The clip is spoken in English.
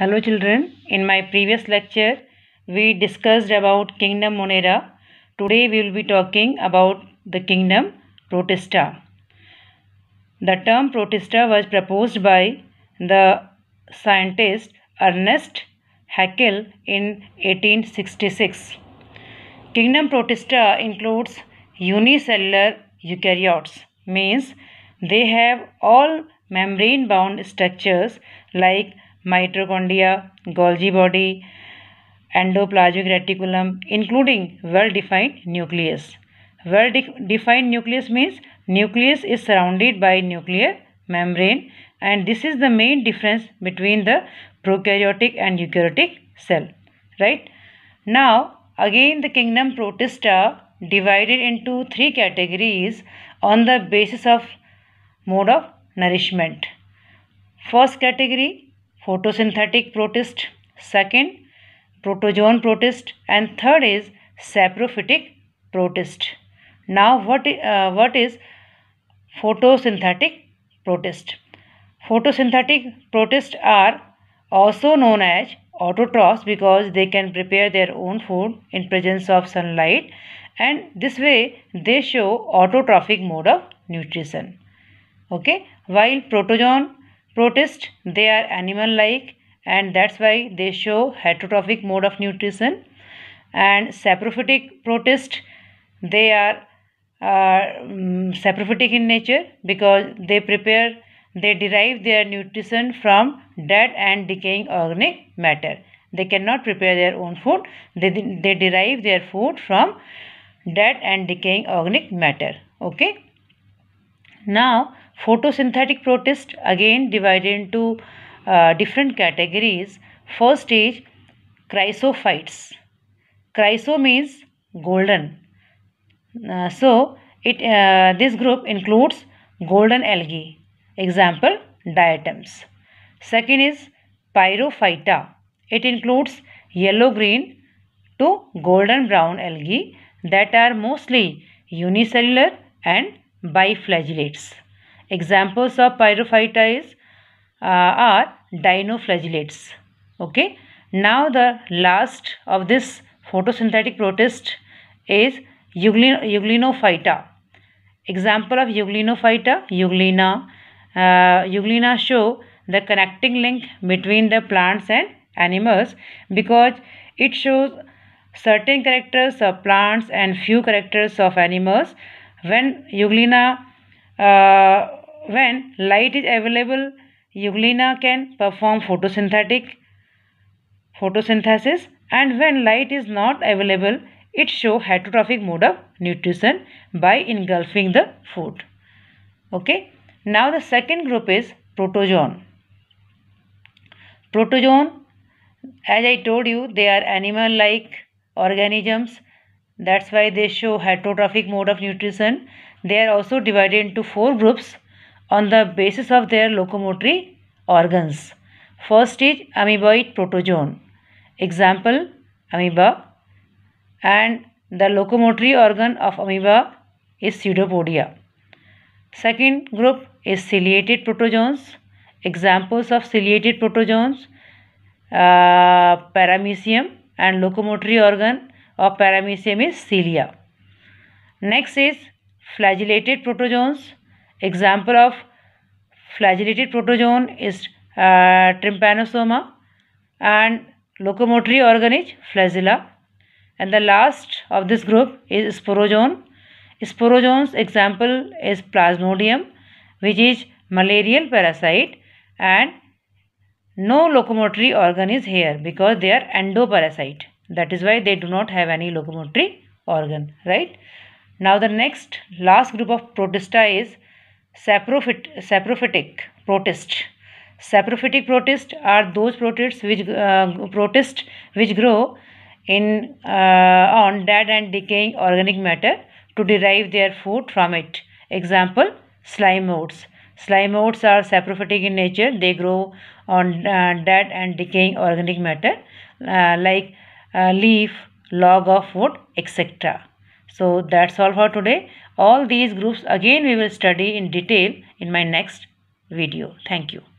Hello children, in my previous lecture we discussed about kingdom Monera. Today we will be talking about the kingdom Protista. The term Protista was proposed by the scientist Ernest Haeckel in 1866. Kingdom Protista includes unicellular eukaryotes means they have all membrane bound structures like mitochondria, Golgi body, endoplasmic reticulum, including well-defined nucleus. Well-defined nucleus means nucleus is surrounded by nuclear membrane and this is the main difference between the prokaryotic and eukaryotic cell, right? Now, again the kingdom protista divided into three categories on the basis of mode of nourishment. First category photosynthetic protist second protozoan protist and third is saprophytic protist now what uh, what is photosynthetic protist photosynthetic protists are also known as autotrophs because they can prepare their own food in presence of sunlight and this way they show autotrophic mode of nutrition okay while protozoan protist they are animal like and that's why they show heterotrophic mode of nutrition and saprophytic protist they are uh, mm, saprophytic in nature because they prepare they derive their nutrition from dead and decaying organic matter they cannot prepare their own food they, they derive their food from dead and decaying organic matter okay now Photosynthetic protists again divided into uh, different categories. First is chrysophytes. Chryso means golden. Uh, so it uh, this group includes golden algae. Example diatoms. Second is pyrophyta. It includes yellow green to golden brown algae that are mostly unicellular and biflagellates. Examples of pyrophyta is, uh, are dinoflagellates. Okay. Now the last of this photosynthetic protist is euglenophyta. Example of euglenophyta, euglena. Uh, euglena show the connecting link between the plants and animals because it shows certain characters of plants and few characters of animals. When euglena uh, when light is available, euglena can perform photosynthetic photosynthesis and when light is not available, it show heterotrophic mode of nutrition by engulfing the food. Okay. Now the second group is protozoan. Protozoan, as I told you, they are animal-like organisms. That's why they show heterotrophic mode of nutrition. They are also divided into four groups on the basis of their locomotory organs. First is amoeboid protozoan. Example amoeba and the locomotory organ of amoeba is pseudopodia. Second group is ciliated protozoans. Examples of ciliated protozoans uh, paramecium and locomotory organ of paramecium is cilia. Next is flagellated protozoans Example of flagellated protozoan is uh, trypanosoma and locomotory is flagella. And the last of this group is sporozoan. Sporozoan's example is plasmodium which is malarial parasite and no locomotory organ is here because they are endoparasite. That is why they do not have any locomotory organ, right? Now the next last group of protista is saprophyt- saprophytic protists. Saprophytic protists are those protists which uh, which grow in uh, on dead and decaying organic matter to derive their food from it. Example: slime molds. Slime molds are saprophytic in nature. They grow on uh, dead and decaying organic matter uh, like uh, leaf, log of wood, etc. So that's all for today. All these groups again we will study in detail in my next video. Thank you.